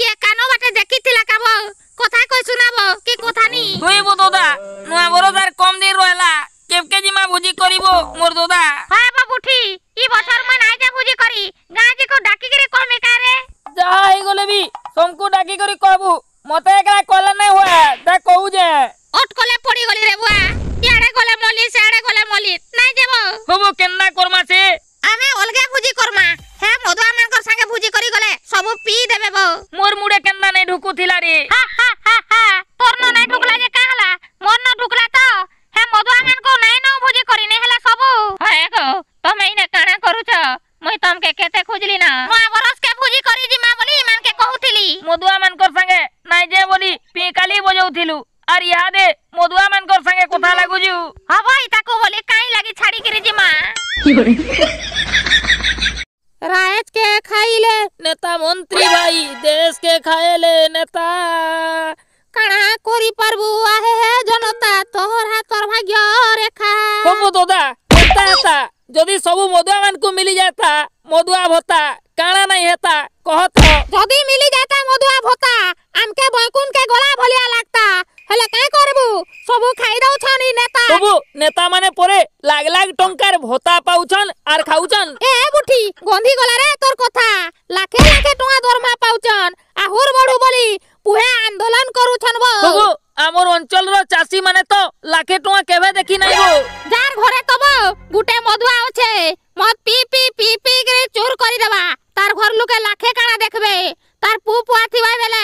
কি কানো বাটে দেখি থিলা কাব কথা কই শুনাব কি কথা নি কই বো দাদা নয়া বড় দার কম দিন রহলা কেবকে জিমা ভুজি করিব মোর দাদা হ্যাঁ বাবু ঠি ই বছর মই নাই যা ভুজি করি গাঁজি কো ডাকি করে কমে কারে যা হই গলে বি সমকু ডাকি করে কবু মতে একলা কলা নাই হয়া তা কহু যে অট কলে পড়ি গলি রে বুয়া ইয়াড়ে গলে মলি সাড়ে মোর মুড়ে কেন্দা নাই ঢুকুথিলা রে তোর ন নাই ঢুকলা যে কাহলা মোর ন ঢুকলা তো হে মদুয়াঙ্গান কো নাই ন ভোজি করি নে হেলা সবু হ্যাঁ গো তুমি ইনে কাণা করুছ মুই তমকে কেতে খুঁজলি না নয়া বরস কে ভোজি করি জিমা বলি ইমানকে কহুথিলি মদুয়া মানকর সঙ্গে নাই যে বলি পিকালি বজাউথিলু আর ইয়াদে মদুয়া মানকর সঙ্গে কথা লাগুজু হবাই তাকো বলি কাই লাগি ছাড়ি করি জিমা কি করে के खाई ले नेता मंत्री भाई देश के खाए ले नेता कणा कोरी परबु आहे हे जनता तोरा तोर भाग्य रेखा कबो दादा होता था जदि सब मधुआ मान को मिली जाता मधुआ भत्ता काणा नहीं हेता कहत जदि मिली जाता मधुआ भत्ता ଟଙ୍କାର ଭତ୍ତା ପାଉଛନ୍ ଆର୍ ଖାଉଛନ୍ ଏ ବୁଠି ଗନ୍ଧି ଗଲାରେ ତୋର କଥା ଲାଖେ ଲାଖେ ଟଙ୍କା ଦରମା ପାଉଛନ୍ ଆହୁର ବଢୁ ବୋଲି ପୁହେ ଆନ୍ଦୋଳନ କରୁଛନ୍ ବୋ ଆମର ଅଞ୍ଚଳର ଚାଷୀ ମାନେ ତ ଲାଖେ ଟଙ୍କା କେବେ ଦେଖି ନାଇଁ ବୋ ଯାର ଘରେ ତବ ଗୁଟେ ମଧୁଆ ଅଛେ ମଦ ପି ପି ପି ପି କରି ଚୋର କରି ଦେବା ତାର ଘର ଲୋକେ ଲାଖେ କାଣା ଦେଖବେ ତାର ପୁ ପୁଆ ଥିବା ବେଲେ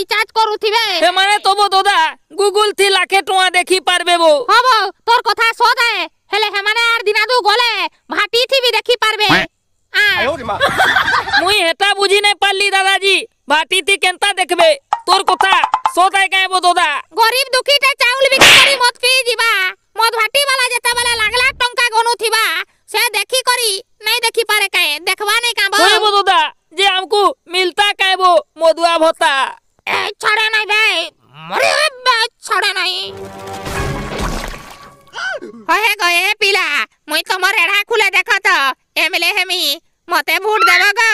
রিচার্জ করুথিবে এমানে তব দদা গুগল থি লাখে টোয়া দেখি পারবে বো হব তোর কথা সদায় হেলে হেমানে আর দিনাদু গলে ভাটি থিবি দেখি পারবে মুই হেটা বুঝি নাই পারলি দাদাজি ভাটি থি কেনতা দেখবে তোর কথা সদায় গায় বো দদা গরিব দুঃখীটা চাউল বিক্রি করি মদ পি জিবা মদ ভাটি বালা যেতা বেলা লাখ লাখ টঙ্কা গনুথিবা সে দেখি করি নাই দেখি পারে কায়ে দেখবা নাই কাবো বো দদা যে আমকু मिलता काय वो मधुआ भोता এ নাই বে মরে বে ছড়ে নাই হয়ে গয়ে পিলা মুই তোমার এড়া খুলে দেখ তো এমিলে হেমি মতে ভুট দেব গো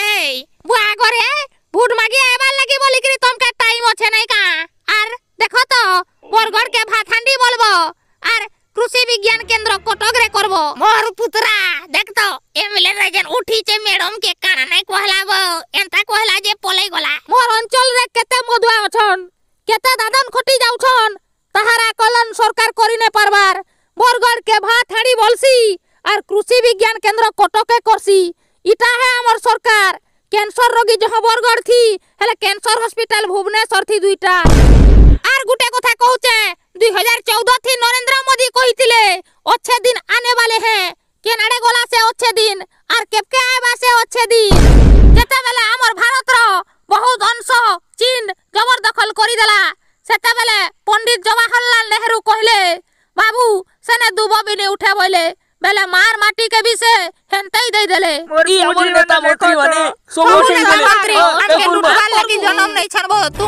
এই বুয়া করে ভুট মাগি এবার লাগি বলি কি তোমাকে টাইম আছে নাই কা আর দেখো তো মোর ঘরকে ভাত হান্ডি বলবো আর কৃষি বিজ্ঞান কেন্দ্র কটক রে করব মোর পুত্রা পুতরা দেখত এমএলএ রাজন উঠিছে ম্যাডাম কে কানা নাই কহলাব এন্তা কহলা যে পলাই গলা মোর অঞ্চল রে কেতে মধুয়া অছন কেতে দাদন খটি যাউছন তাহার আকলন সরকার করি নে পারবার বরগড় কে ভাত হাড়ি বলসি আর কৃষি বিজ্ঞান কেন্দ্র কটকে করসি ইটা হে আমার সরকার ক্যান্সার রোগী যহ বরগড় থি হেলে ক্যান্সার হসপিটাল ভুবনেশ্বর থি দুইটা আর গুটে কথা কহুছে দুই হাজার চৌদ থি নরেন্দ্র মোদী কইতিলে অচ্ছে দিন আনে বালে হে কেনাড়ে গলা সে অচ্ছে দিন আর কেপকে আইবা সে অচ্ছে দিন যেতেবেলে আমার ভারতর বহুত অংশ চীন জবরদখল করিদেলা সেতেবেলে পণ্ডিত জওয়াহরলাল নেহরু কহিলে বাবু সেনে দুববিনে উঠে বলে বেলে মার মাটি কে বিছে হেনতেই দেই দেলে ই আমার নেতা মন্ত্রী মানে সবুজ মন্ত্রী আজকে লুটবার লাগি জনম নাই ছাড়বো